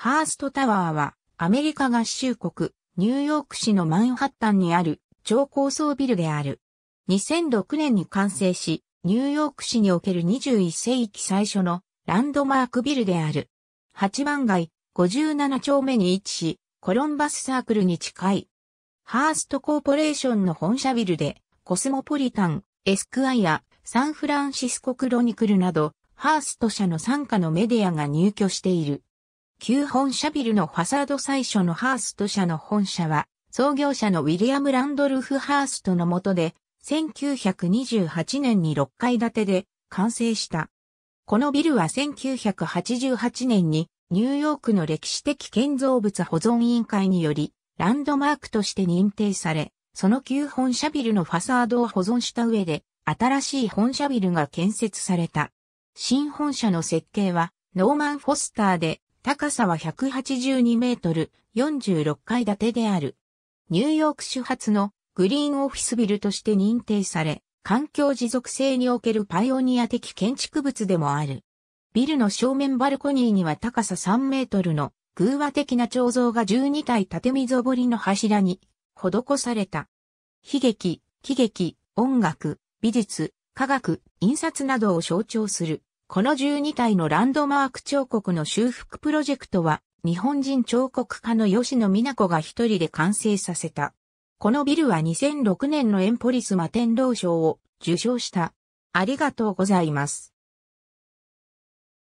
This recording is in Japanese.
ハーストタワーは、アメリカ合衆国、ニューヨーク市のマンハッタンにある超高層ビルである。2006年に完成し、ニューヨーク市における21世紀最初のランドマークビルである。8番街、57丁目に位置し、コロンバスサークルに近い。ハーストコーポレーションの本社ビルで、コスモポリタン、エスクアイア、サンフランシスコクロニクルなど、ハースト社の傘下のメディアが入居している。旧本社ビルのファサード最初のハースト社の本社は、創業者のウィリアム・ランドルフ・ハーストの下で、1928年に6階建てで完成した。このビルは1988年にニューヨークの歴史的建造物保存委員会によりランドマークとして認定され、その旧本社ビルのファサードを保存した上で新しい本社ビルが建設された。新本社の設計はノーマン・フォスターで高さは182メートル、46階建てである。ニューヨーク主発のグリーンオフィスビルとして認定され、環境持続性におけるパイオニア的建築物でもある。ビルの正面バルコニーには高さ3メートルの偶話的な彫像が12体縦溝彫りの柱に施された。悲劇、喜劇、音楽、美術、科学、印刷などを象徴するこの12体のランドマーク彫刻の修復プロジェクトは、日本人彫刻家の吉野美奈子が一人で完成させた。このビルは2006年のエンポリスマ天皇賞を受賞した。ありがとうございます。